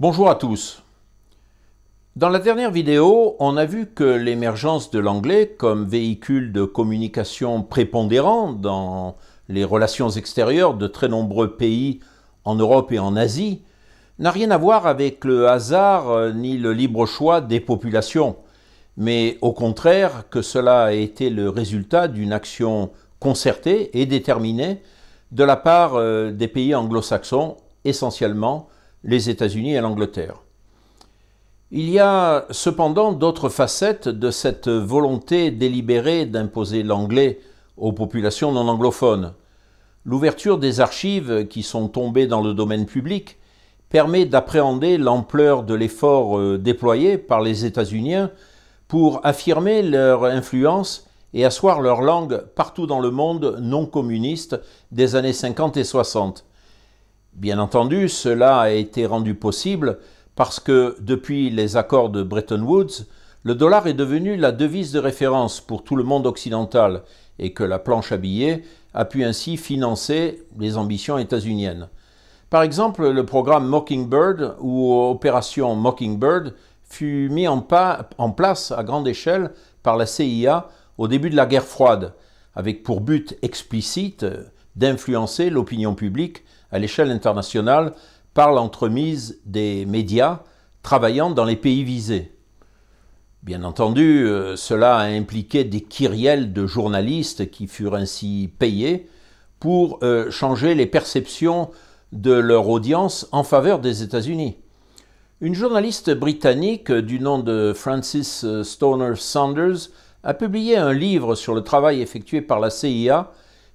Bonjour à tous. Dans la dernière vidéo, on a vu que l'émergence de l'anglais comme véhicule de communication prépondérant dans les relations extérieures de très nombreux pays en Europe et en Asie n'a rien à voir avec le hasard euh, ni le libre choix des populations, mais au contraire que cela a été le résultat d'une action concertée et déterminée de la part euh, des pays anglo-saxons, essentiellement les États-Unis et l'Angleterre. Il y a cependant d'autres facettes de cette volonté délibérée d'imposer l'anglais aux populations non anglophones. L'ouverture des archives qui sont tombées dans le domaine public permet d'appréhender l'ampleur de l'effort euh, déployé par les États-Unis pour affirmer leur influence et asseoir leur langue partout dans le monde non communiste des années 50 et 60. Bien entendu, cela a été rendu possible parce que depuis les accords de Bretton Woods, le dollar est devenu la devise de référence pour tout le monde occidental et que la planche à billets a pu ainsi financer les ambitions états-uniennes. Par exemple, le programme Mockingbird ou Opération Mockingbird fut mis en, place à grande échelle par la CIA au début de la guerre froide, avec pour but explicite d'influencer l'opinion publique à l'échelle internationale par l'entremise des médias travaillant dans les pays visés. Bien entendu, euh, cela a impliqué des kyriels de journalistes qui furent ainsi payés pour euh, changer les perceptions de leur audience en faveur des États-Unis. Une journaliste britannique du nom de Francis Stoner Saunders a publié un livre sur le travail effectué par la CIA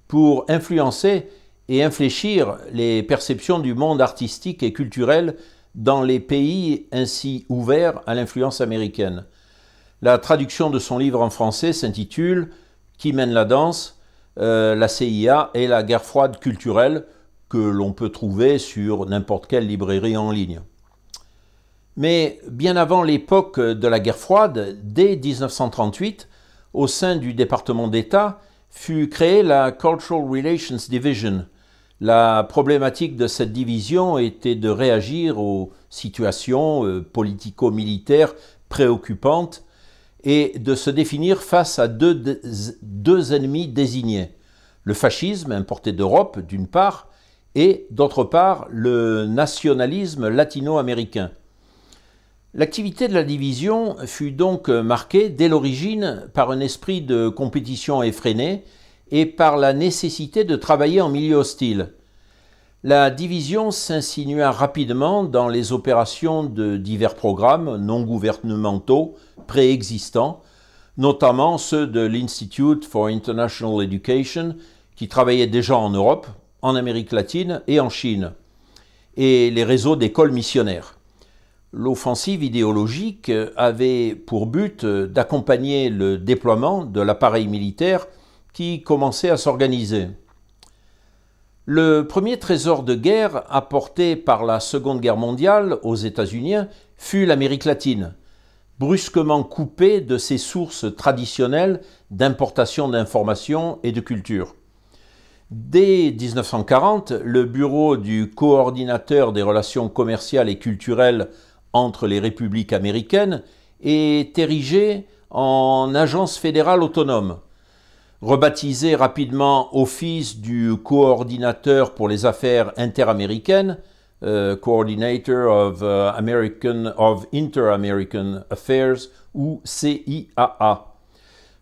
pour influencer et infléchir les perceptions du monde artistique et culturel dans les pays ainsi ouverts à l'influence américaine. La traduction de son livre en français s'intitule Qui mène la danse euh, La CIA et la guerre froide culturelle que l'on peut trouver sur n'importe quelle librairie en ligne. Mais bien avant l'époque de la guerre froide, dès 1938, au sein du département d'État, fut créée la Cultural Relations Division, la problématique de cette division était de réagir aux situations euh, politico-militaires préoccupantes et de se définir face à deux, deux ennemis désignés. Le fascisme importé d'Europe, d'une part, et d'autre part, le nationalisme latino-américain. L'activité de la division fut donc marquée dès l'origine par un esprit de compétition effrénée et par la nécessité de travailler en milieu hostile. La division s'insinua rapidement dans les opérations de divers programmes non gouvernementaux préexistants, notamment ceux de l'Institute for International Education, qui travaillait déjà en Europe, en Amérique latine et en Chine, et les réseaux d'écoles missionnaires. L'offensive idéologique avait pour but d'accompagner le déploiement de l'appareil militaire qui commençait à s'organiser. Le premier trésor de guerre apporté par la Seconde Guerre mondiale aux États-Unis fut l'Amérique latine, brusquement coupée de ses sources traditionnelles d'importation d'informations et de culture. Dès 1940, le bureau du coordinateur des relations commerciales et culturelles entre les républiques américaines est érigé en agence fédérale autonome, rebaptisé rapidement Office du coordinateur pour les affaires interaméricaines, euh, Coordinator of, euh, American, of Inter-American Affairs, ou CIAA.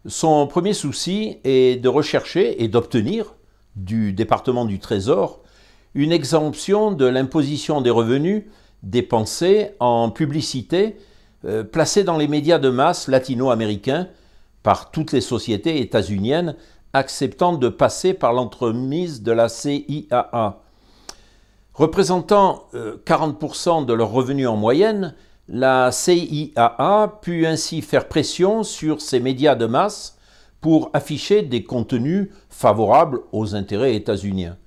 Son premier souci est de rechercher et d'obtenir du département du Trésor une exemption de l'imposition des revenus dépensés en publicité euh, placée dans les médias de masse latino-américains par toutes les sociétés états-uniennes acceptant de passer par l'entremise de la CIAA. Représentant 40% euh, de leurs revenus en moyenne, la CIAA put ainsi faire pression sur ces médias de masse pour afficher des contenus favorables aux intérêts états-uniens.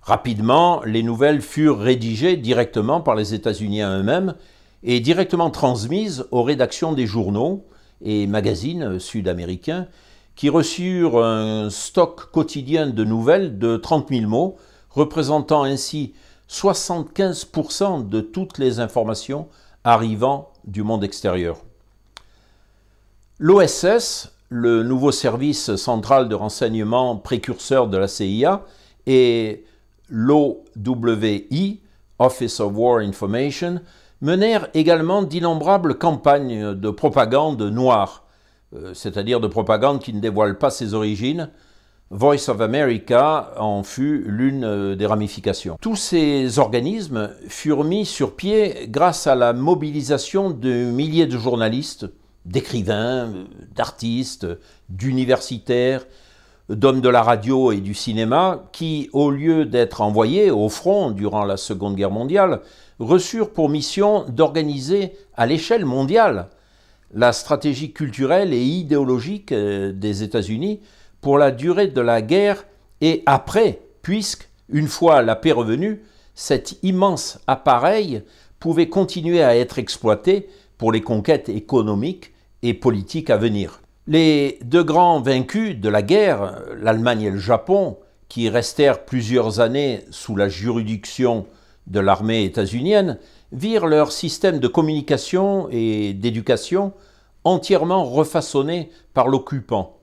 Rapidement, les nouvelles furent rédigées directement par les États-Unis eux-mêmes et directement transmises aux rédactions des journaux, et magazines sud-américains qui reçurent un stock quotidien de nouvelles de 30 000 mots, représentant ainsi 75% de toutes les informations arrivant du monde extérieur. L'OSS, le nouveau service central de renseignement précurseur de la CIA, et l'OWI, Office of War Information, menèrent également d'innombrables campagnes de propagande noire, euh, c'est-à-dire de propagande qui ne dévoile pas ses origines. Voice of America en fut l'une euh, des ramifications. Tous ces organismes furent mis sur pied grâce à la mobilisation de milliers de journalistes, d'écrivains, d'artistes, d'universitaires, d'hommes de la radio et du cinéma qui, au lieu d'être envoyés au front durant la Seconde Guerre mondiale, reçurent pour mission d'organiser à l'échelle mondiale la stratégie culturelle et idéologique euh, des États-Unis pour la durée de la guerre et après, puisque, une fois la paix revenue, cet immense appareil pouvait continuer à être exploité pour les conquêtes économiques et politiques à venir. Les deux grands vaincus de la guerre, l'Allemagne et le Japon, qui restèrent plusieurs années sous la juridiction de l'armée états-unienne virent leur système de communication et d'éducation entièrement refaçonné par l'occupant.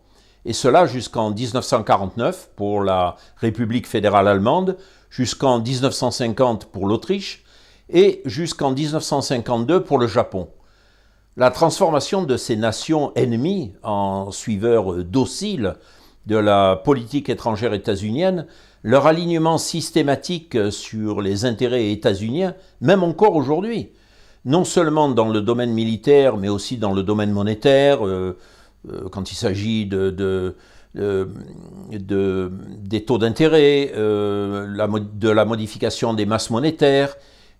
Et cela jusqu'en 1949 pour la République fédérale allemande, jusqu'en 1950 pour l'Autriche et jusqu'en 1952 pour le Japon. La transformation de ces nations ennemies en suiveurs dociles de la politique étrangère états-unienne leur alignement systématique sur les intérêts états-uniens, même encore aujourd'hui, non seulement dans le domaine militaire, mais aussi dans le domaine monétaire, euh, euh, quand il s'agit de, des taux d'intérêt, euh, de la modification des masses monétaires,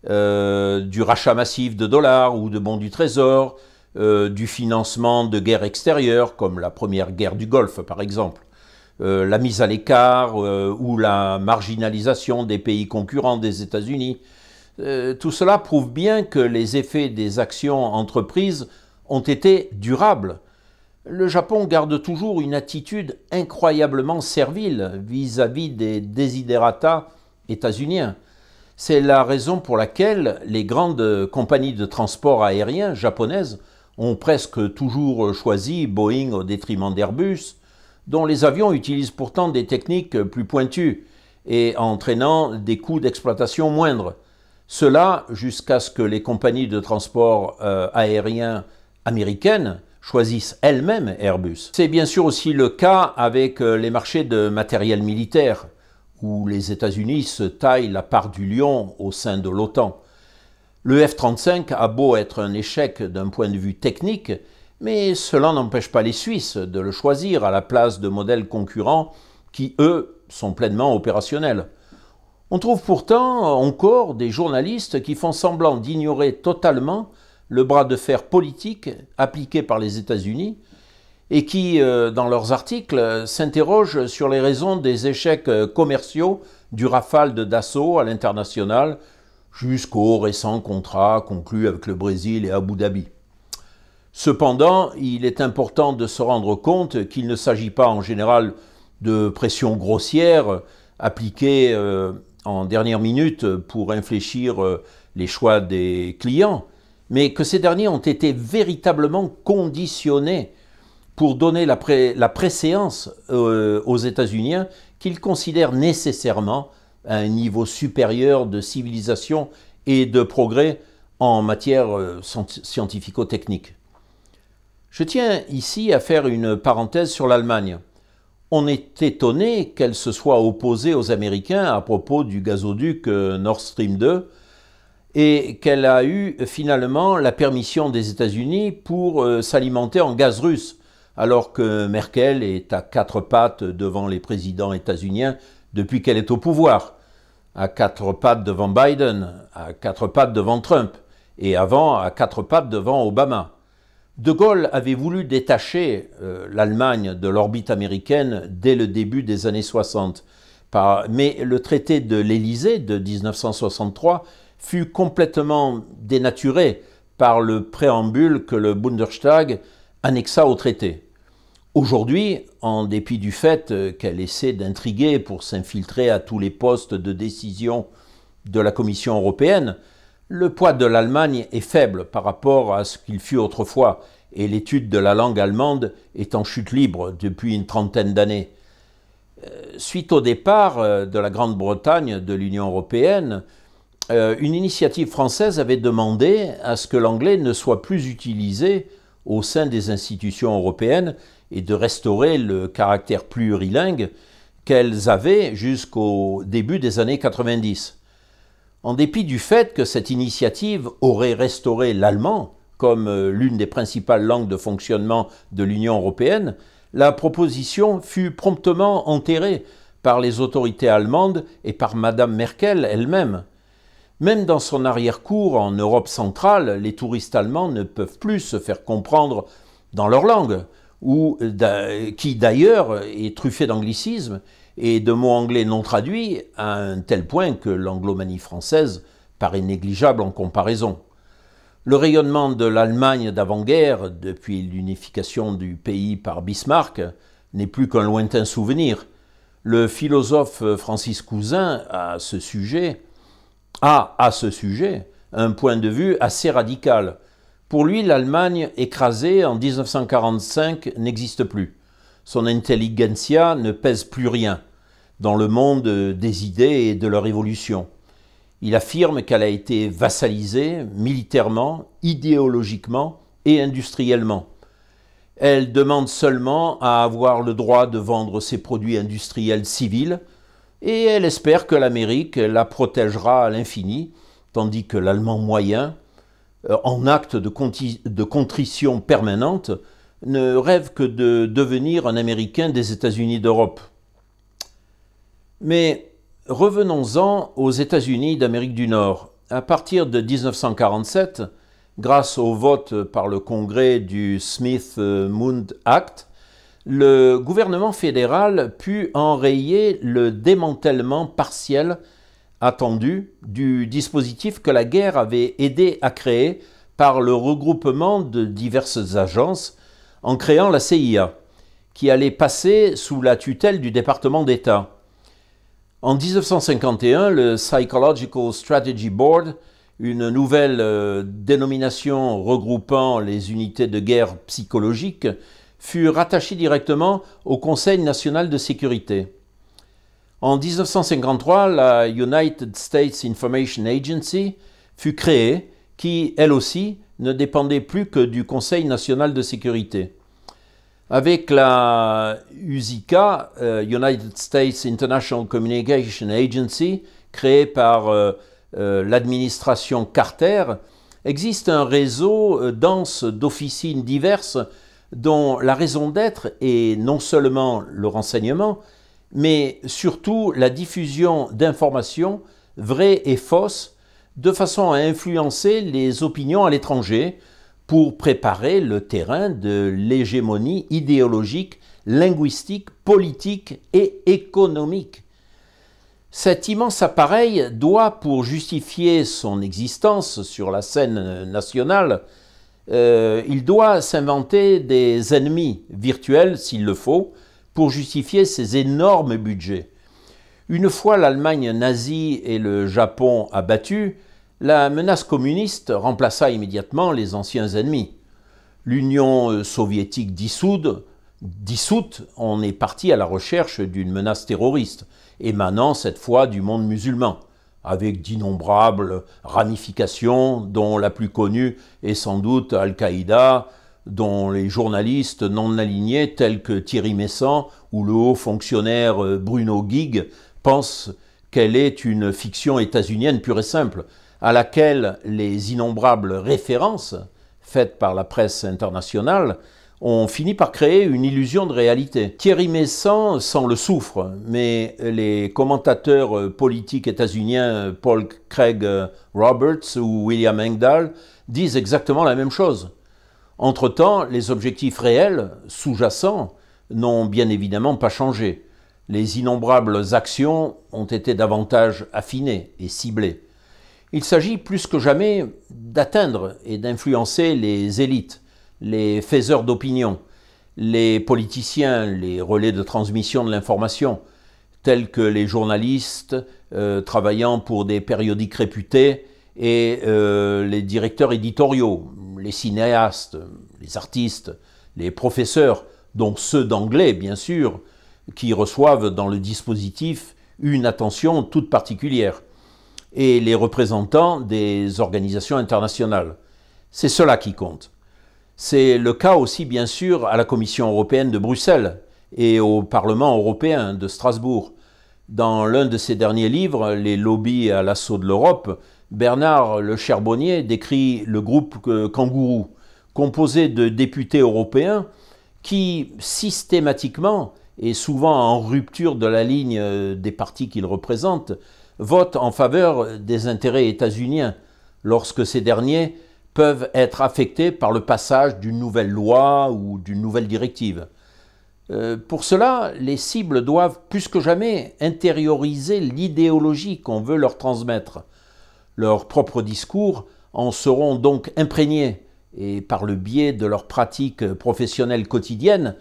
du rachat massif de dollars ou de bons du trésor, du financement de guerres extérieures, comme la première guerre du Golfe par exemple. Euh, la mise à l'écart euh, ou la marginalisation des pays concurrents des États-Unis. Euh, tout cela prouve bien que les effets des actions entreprises ont été durables. Le Japon garde toujours une attitude incroyablement servile vis-à-vis des desiderata états-uniens. C'est la raison pour laquelle les grandes compagnies de transport aérien japonaises ont presque toujours choisi Boeing au détriment d'Airbus, dont les avions utilisent pourtant des techniques plus pointues et entraînant des coûts d'exploitation moindres. Cela jusqu'à ce que les compagnies de transport euh, aérien américaines choisissent elles-mêmes Airbus. C'est bien sûr aussi le cas avec euh, les marchés de matériel militaire, où les États-Unis se taillent la part du lion au sein de l'OTAN. Le F-35 a beau être un échec d'un point de vue technique, mais cela n'empêche pas les Suisses de le choisir à la place de modèles concurrents qui, eux, sont pleinement opérationnels. On trouve pourtant encore des journalistes qui font semblant d'ignorer totalement le bras de fer politique appliqué par les États-Unis et qui, euh, dans leurs articles, s'interrogent sur les raisons des échecs euh, commerciaux du Rafale de Dassault à l'international jusqu'au récent contrat conclu avec le Brésil et Abu Dhabi. Cependant, il est important de se rendre compte qu'il ne s'agit pas en général de pression grossière appliquée euh, en dernière minute pour infléchir euh, les choix des clients, mais que ces derniers ont été véritablement conditionnés pour donner la, préséance euh, aux États-Unis qu'ils considèrent nécessairement à un niveau supérieur de civilisation et de progrès en matière scientifico-technique. Je tiens ici à faire une parenthèse sur l'Allemagne. On est étonné qu'elle se soit opposée aux Américains à propos du gazoduc euh, Nord Stream 2 et qu'elle a eu finalement la permission des États-Unis pour euh, s'alimenter en gaz russe, alors que Merkel est à quatre pattes devant les présidents états-uniens depuis qu'elle est au pouvoir, à quatre pattes devant Biden, à quatre pattes devant Trump, et avant à quatre pattes devant Obama. De Gaulle avait voulu détacher euh, l'Allemagne de l'orbite américaine dès le début des années 60, mais le traité de l'Élysée de 1963 fut complètement dénaturé par le préambule que le Bundestag annexa au traité. Aujourd'hui, en dépit du fait euh, qu'elle essaie d'intriguer pour s'infiltrer à tous les postes de décision de la Commission européenne, le poids de l'Allemagne est faible par rapport à ce qu'il fut autrefois, et l'étude de la langue allemande est en chute libre depuis une trentaine d'années. Euh, suite au départ euh, de la Grande-Bretagne de l'Union européenne, euh, une initiative française avait demandé à ce que l'anglais ne soit plus utilisé au sein des institutions européennes et de restaurer le caractère plurilingue qu'elles avaient jusqu'au début des années 90. En dépit du fait que cette initiative aurait restauré l'allemand comme euh, l'une des principales langues de fonctionnement de l'Union européenne, la proposition fut promptement enterrée par les autorités allemandes et par Madame Merkel elle-même. Même dans son arrière-cour en Europe centrale, les touristes allemands ne peuvent plus se faire comprendre dans leur langue, euh, qui d'ailleurs est truffée d'anglicisme et de mots anglais non traduits à un tel point que l'anglomanie française paraît négligeable en comparaison. Le rayonnement de l'Allemagne d'avant-guerre, depuis l'unification du pays par Bismarck, n'est plus qu'un lointain souvenir. Le philosophe Francis Cousin à ce sujet a à ce sujet un point de vue assez radical. Pour lui, l'Allemagne écrasée en 1945 n'existe plus son intelligentsia ne pèse plus rien dans le monde des idées et de leur évolution. Il affirme qu'elle a été vassalisée militairement, idéologiquement et industriellement. Elle demande seulement à avoir le droit de vendre ses produits industriels civils et elle espère que l'Amérique la protégera à l'infini, tandis que l'Allemand moyen, euh, en acte de, contrition permanente, ne rêve que de devenir un Américain des États-Unis d'Europe. Mais revenons-en aux États-Unis d'Amérique du Nord. À partir de 1947, grâce au vote par le Congrès du Smith-Mund euh, Act, le gouvernement fédéral put enrayer le démantèlement partiel attendu du dispositif que la guerre avait aidé à créer par le regroupement de diverses agences en créant la CIA, qui allait passer sous la tutelle du département d'État. En 1951, le Psychological Strategy Board, une nouvelle euh, dénomination regroupant les unités de guerre psychologique, fut rattaché directement au Conseil national de sécurité. En 1953, la United States Information Agency fut créée, qui, elle aussi, ne dépendait plus que du Conseil national de sécurité. Avec la USICA, euh, United States International Communication Agency, créée par euh, euh, l'administration Carter, existe un réseau dense d'officines diverses dont la raison d'être est non seulement le renseignement, mais surtout la diffusion d'informations vraies et fausses de façon à influencer les opinions à l'étranger, pour préparer le terrain de l'hégémonie idéologique, linguistique, politique et économique. Cet immense appareil doit, pour justifier son existence sur la scène nationale, euh, il doit s'inventer des ennemis virtuels, s'il le faut, pour justifier ses énormes budgets. Une fois l'Allemagne nazie et le Japon abattus, la menace communiste remplaça immédiatement les anciens ennemis. L'Union euh, soviétique dissoute, dissoute, on est parti à la recherche d'une menace terroriste, émanant cette fois du monde musulman, avec d'innombrables ramifications, dont la plus connue est sans doute Al-Qaïda, dont les journalistes non alignés tels que Thierry Messant ou le haut fonctionnaire euh, Bruno Guigue pensent qu'elle est une fiction états-unienne pure et simple, à laquelle les innombrables références faites par la presse internationale ont fini par créer une illusion de réalité. Thierry Messan sent le souffre, mais les commentateurs politiques états-uniens Paul Craig Roberts ou William Engdahl disent exactement la même chose. Entre-temps, les objectifs réels, sous-jacents, n'ont bien évidemment pas changé. Les innombrables actions ont été davantage affinées et ciblées. Il s'agit plus que jamais d'atteindre et d'influencer les élites, les faiseurs d'opinion, les politiciens, les relais de transmission de l'information, tels que les journalistes euh, travaillant pour des périodiques réputés et euh, les directeurs éditoriaux, les cinéastes, les artistes, les professeurs, dont ceux d'anglais bien sûr, qui reçoivent dans le dispositif une attention toute particulière et les représentants des organisations internationales. C'est cela qui compte. C'est le cas aussi, bien sûr, à la Commission européenne de Bruxelles et au Parlement européen de Strasbourg. Dans l'un de ses derniers livres, Les lobbies à l'assaut de l'Europe, Bernard Le Cherbonnier décrit le groupe euh, Kangourou, composé de députés européens qui, systématiquement et souvent en rupture de la ligne euh, des partis qu'ils représentent, vote en faveur des intérêts états-uniens lorsque ces derniers peuvent être affectés par le passage d'une nouvelle loi ou d'une nouvelle directive. Euh, pour cela, les cibles doivent plus que jamais intérioriser l'idéologie qu'on veut leur transmettre. Leurs propres discours en seront donc imprégnés et par le biais de leurs pratiques professionnelles quotidiennes,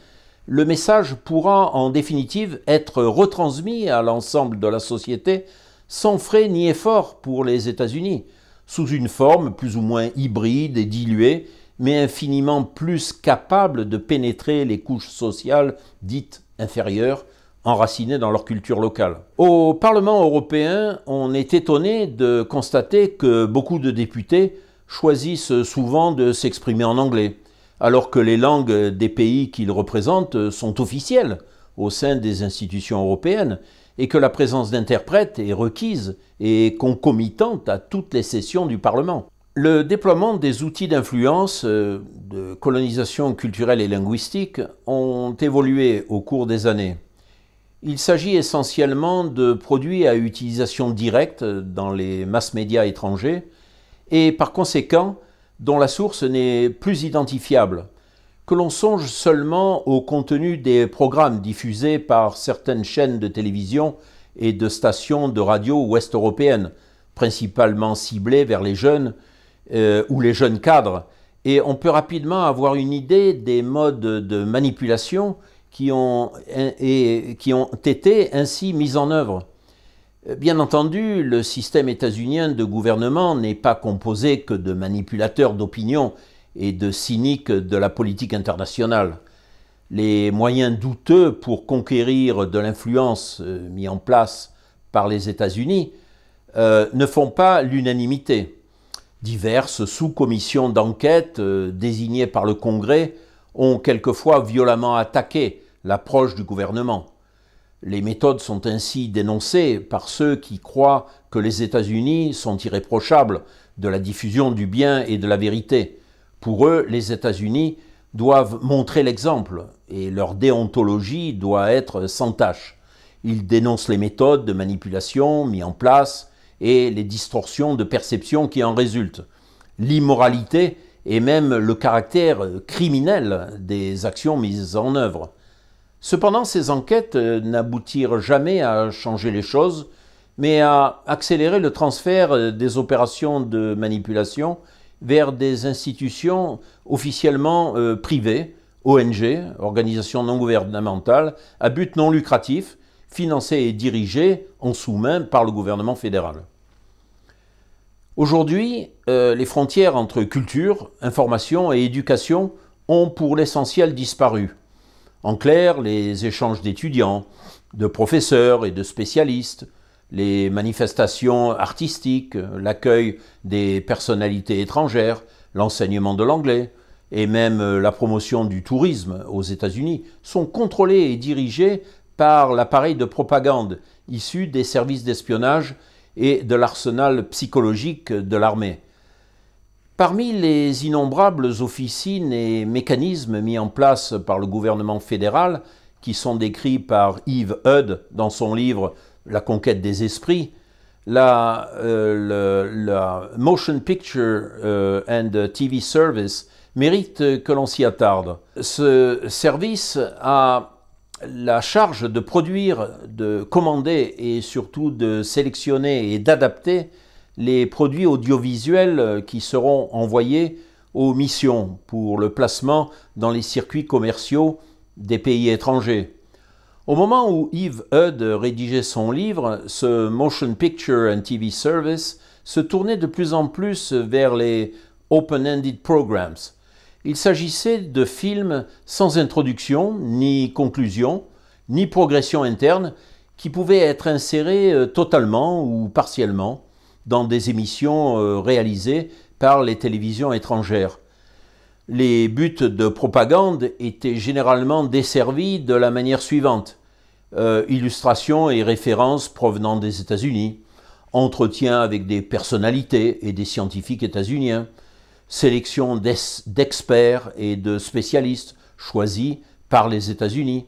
le message pourra en définitive être retransmis à l'ensemble de la société sans frais ni effort pour les États-Unis, sous une forme plus ou moins hybride et diluée, mais infiniment plus capable de pénétrer les couches sociales dites inférieures, enracinées dans leur culture locale. Au Parlement européen, on est étonné de constater que beaucoup de députés choisissent souvent de s'exprimer en anglais, alors que les langues des pays qu'ils représentent sont officielles au sein des institutions européennes et que la présence d'interprètes est requise et concomitante à toutes les sessions du Parlement. Le déploiement des outils d'influence euh, de colonisation culturelle et linguistique ont évolué au cours des années. Il s'agit essentiellement de produits à utilisation directe dans les mass médias étrangers et par conséquent dont la source n'est plus identifiable, que l'on songe seulement au contenu des programmes diffusés par certaines chaînes de télévision et de stations de radio ouest-européennes, principalement ciblées vers les jeunes euh, ou les jeunes cadres, et on peut rapidement avoir une idée des modes de manipulation qui ont, et, qui ont été ainsi mis en œuvre. Bien entendu, le système états-unien de gouvernement n'est pas composé que de manipulateurs d'opinion et de cynique de la politique internationale. Les moyens douteux pour conquérir de l'influence euh, mis en place par les États-Unis euh, ne font pas l'unanimité. Diverses sous-commissions d'enquête euh, désignées par le Congrès ont quelquefois violemment attaqué l'approche du gouvernement. Les méthodes sont ainsi dénoncées par ceux qui croient que les États-Unis sont irréprochables de la diffusion du bien et de la vérité, pour eux, les États-Unis doivent montrer l'exemple et leur déontologie doit être sans tâche. Ils dénoncent les méthodes de manipulation mises en place et les distorsions de perception qui en résultent, l'immoralité et même le caractère criminel des actions mises en œuvre. Cependant, ces enquêtes n'aboutirent jamais à changer les choses, mais à accélérer le transfert des opérations de manipulation vers des institutions officiellement euh, privées, ONG, organisations non gouvernementales, à but non lucratif, financées et dirigées en sous-main par le gouvernement fédéral. Aujourd'hui, euh, les frontières entre culture, information et éducation ont pour l'essentiel disparu. En clair, les échanges d'étudiants, de professeurs et de spécialistes, les manifestations artistiques, l'accueil des personnalités étrangères, l'enseignement de l'anglais et même euh, la promotion du tourisme aux États-Unis sont contrôlés et dirigés par l'appareil de propagande issu des services d'espionnage et de l'arsenal psychologique de l'armée. Parmi les innombrables officines et mécanismes mis en place par le gouvernement fédéral, qui sont décrits par Yves Hud dans son livre la conquête des esprits, la, euh, Motion Picture euh, and TV Service mérite que l'on s'y attarde. Ce service a la charge de produire, de commander et surtout de sélectionner et d'adapter les produits audiovisuels qui seront envoyés aux missions pour le placement dans les circuits commerciaux des pays étrangers. Au moment où Yves Eudes rédigeait son livre, ce Motion Picture and TV Service se tournait de plus en plus vers les open-ended programs. Il s'agissait de films sans introduction, ni conclusion, ni progression interne, qui pouvaient être insérés euh, totalement ou partiellement dans des émissions euh, réalisées par les télévisions étrangères les buts de propagande étaient généralement desservis de la manière suivante. Euh, illustrations et références provenant des États-Unis, entretiens avec des personnalités et des scientifiques états-uniens, sélection d'experts et de spécialistes choisis par les États-Unis,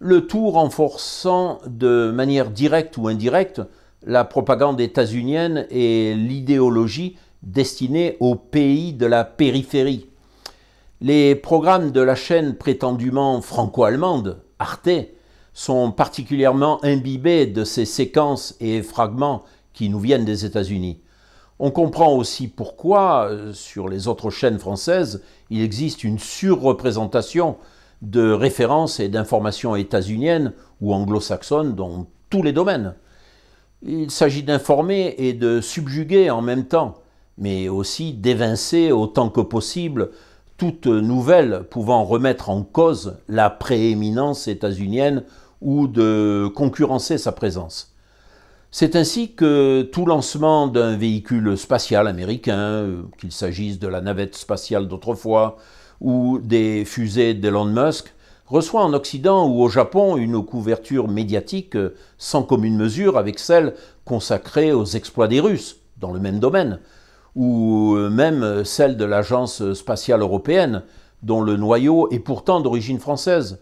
le tout renforçant de manière directe ou indirecte la propagande états-unienne et l'idéologie destinée aux pays de la périphérie les programmes de la chaîne prétendument franco-allemande, Arte, sont particulièrement imbibés de ces séquences et fragments qui nous viennent des États-Unis. On comprend aussi pourquoi, euh, sur les autres chaînes françaises, il existe une surreprésentation de références et d'informations états-uniennes ou anglo-saxonnes dans tous les domaines. Il s'agit d'informer et de subjuguer en même temps, mais aussi d'évincer autant que possible toute nouvelle pouvant remettre en cause la prééminence états-unienne ou de concurrencer sa présence. C'est ainsi que tout lancement d'un véhicule spatial américain, euh, qu'il s'agisse de la navette spatiale d'autrefois ou des fusées d'Elon Musk, reçoit en Occident ou au Japon une couverture médiatique sans commune mesure avec celle consacrée aux exploits des Russes dans le même domaine, ou euh, même euh, celle de l'Agence spatiale européenne, dont le noyau est pourtant d'origine française.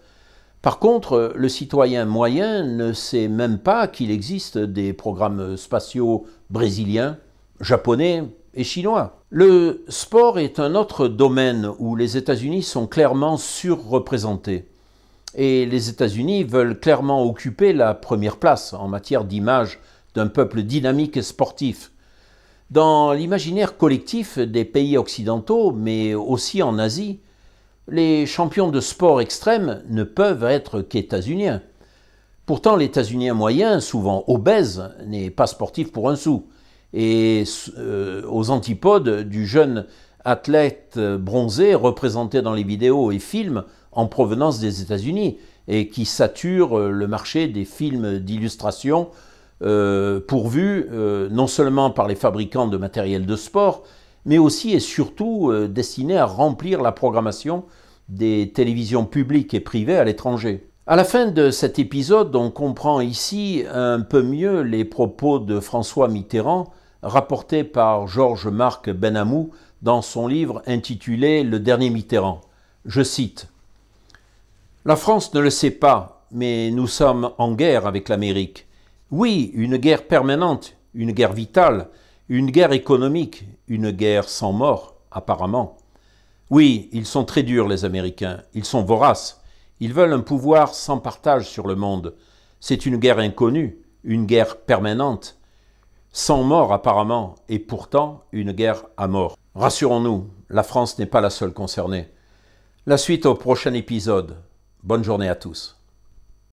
Par contre, euh, le citoyen moyen ne sait même pas qu'il existe des programmes spatiaux brésiliens, japonais et chinois. Le sport est un autre domaine où les États-Unis sont clairement surreprésentés. Et les États-Unis veulent clairement occuper la première place en matière d'image d'un peuple dynamique et sportif. Dans l'imaginaire collectif des pays occidentaux, mais aussi en Asie, les champions de sport extrême ne peuvent être qu'états-uniens. Pourtant, l'états-unien moyen, souvent obèse, n'est pas sportif pour un sou, et euh, aux antipodes du jeune athlète bronzé représenté dans les vidéos et films en provenance des États-Unis et qui sature le marché des films d'illustration euh, pourvu euh, non seulement par les fabricants de matériel de sport, mais aussi et surtout euh, destiné à remplir la programmation des télévisions publiques et privées à l'étranger. À la fin de cet épisode, on comprend ici un peu mieux les propos de François Mitterrand rapportés par Georges Marc Benamou dans son livre intitulé Le dernier Mitterrand. Je cite La France ne le sait pas, mais nous sommes en guerre avec l'Amérique. Oui, une guerre permanente, une guerre vitale, une guerre économique, une guerre sans mort, apparemment. Oui, ils sont très durs, les Américains, ils sont voraces, ils veulent un pouvoir sans partage sur le monde. C'est une guerre inconnue, une guerre permanente, sans mort apparemment, et pourtant une guerre à mort. Rassurons-nous, la France n'est pas la seule concernée. La suite au prochain épisode. Bonne journée à tous.